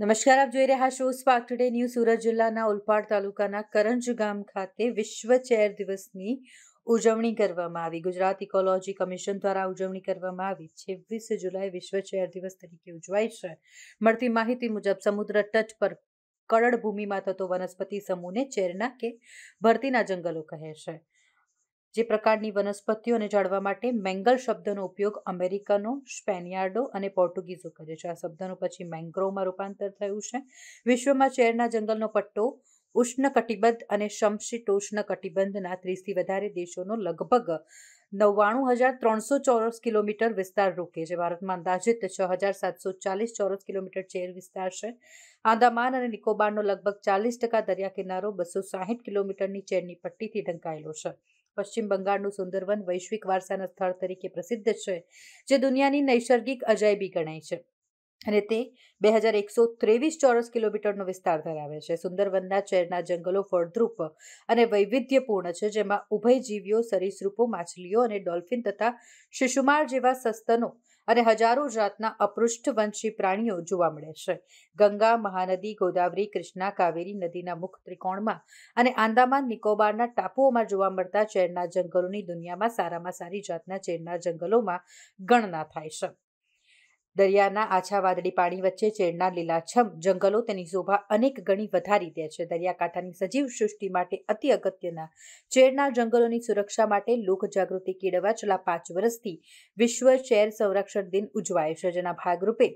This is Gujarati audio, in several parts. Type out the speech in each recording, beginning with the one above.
નમસ્કાર આપ જોઈ રહ્યા છો સ્પાર્ક ટુડે ન્યૂ સુરત જિલ્લાના ઉલપાડ તાલુકાના કરંજ ગામ ખાતે વિશ્વ ચેર દિવસની ઉજવણી કરવામાં આવી ગુજરાત ઇકોલોજી કમિશન દ્વારા ઉજવણી કરવામાં આવી છવ્વીસ જુલાઈ વિશ્વ ચેર દિવસ તરીકે ઉજવાય છે મળતી માહિતી મુજબ સમુદ્ર તટ પર કડળ ભૂમિમાં થતો વનસ્પતિ સમૂહને ચેરના કે ભરતીના જંગલો કહે છે જે પ્રકારની વનસ્પતિઓને જાળવા માટે મેંગલ શબ્દનો ઉપયોગ અમેરિકનો સ્પેનિયાર્ડો અને પોર્ટુગીઝો કરે છે આ શબ્દનું પછી મેંગ્રોવમાં રૂપાંતર થયું છે વિશ્વમાં ચેરના જંગલનો પટ્ટો ઉષ્ણ કટિબંધ અને શમશીતોષ્ણ કટિબંધના ત્રીસથી વધારે દેશોનો લગભગ નવ્વાણું હજાર ત્રણસો ચોરસ કિલોમીટર વિસ્તાર રોકે છે ભારતમાં અંદાજિત છ હજાર સાતસો ચાલીસ ચોરસ કિલોમીટર ચેર વિસ્તાર છે આંદામાન અને નિકોબારનો લગભગ ચાલીસ ટકા દરિયા કિનારો બસો સાહીઠ કિલોમીટરની ચેરની પટ્ટીથી ઢંકાયેલો છે પશ્ચિમ બંગાળનું સુંદરવન વૈશ્વિક વારસાના સ્થળ તરીકે પ્રસિદ્ધ છે જે દુનિયાની નૈસર્ગિક અજાયબી ગણાય છે અને તે બે હજાર એકસો ત્રેવીસ ચોરસ કિલોમીટરનો વિસ્તાર ધરાવે છે સુંદરવનના ચેરના જંગલો ફળદ્રુપ અને વૈવિધ્યપૂર્ણ છે જેમાં ઉભય જીવીઓ સરીસૃપો માછલીઓ અને ડોલ્ફિન તથા શિશુમાર જેવા સસ્તનો અને હજારો જાતના અપૃષ્ઠવંશી પ્રાણીઓ જોવા મળે છે ગંગા મહાનદી ગોદાવરી કૃષ્ણા કાવેરી નદીના મુખ ત્રિકોણમાં અને આંદામાન નિકોબારના ટાપુઓમાં જોવા મળતા ચેરના જંગલોની દુનિયામાં સારામાં સારી જાતના ચેરના જંગલોમાં ગણના થાય છે દરિયાના આછા વાદળી પાણી વચ્ચે ચેરના લીલાછમ જંગલો તેની શોભા અનેક ગણી વધારી દે છે દરિયાકાંઠાની સજીવ સૃષ્ટિ માટે અતિ અગત્યના ચેરના જંગલોની સુરક્ષા માટે લોક જાગૃતિ કેળવવા છેલ્લા પાંચ વર્ષથી વિશ્વ ચેર સંરક્ષણ દિન ઉજવાય છે જેના ભાગરૂપે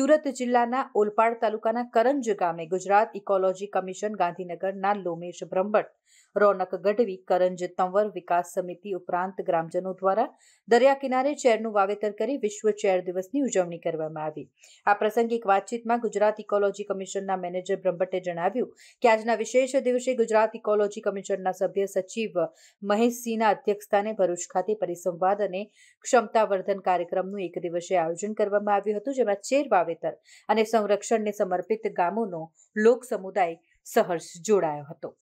સુરત જિલ્લાના ઓલપાડ તાલુકાના કરંજ ગામે ગુજરાત ઇકોલોજી કમિશન ગાંધીનગરના લોમેશ બ્રહ્મટ રોનક ગઢવી કરંજ તંવર વિકાસ સમિતિ ઉપરાંત ગ્રામજનો દ્વારા દરિયા કિનારે ચેરનું વાવેતર કરી વિશ્વ ચેર દિવસની ઉજવણી કરવામાં આવી આ પ્રસંગે એક વાતચીતમાં ગુજરાત ઇકોલોજી કમિશનના મેનેજર બ્રહ્મભટ્ટે જણાવ્યું કે આજના વિશેષ દિવસે ગુજરાત ઇકોલોજી કમિશનના સભ્ય સચિવ મહેશસિંહના અધ્યક્ષસ્થાને ભરૂચ ખાતે પરિસંવાદ અને ક્ષમતાવર્ધન કાર્યક્રમનું એક દિવસે આયોજન કરવામાં આવ્યું હતું જેમાં ચેર વાવેતર અને સંરક્ષણને સમર્પિત ગામોનો લોક સમુદાય સહર્ષ જોડાયો હતો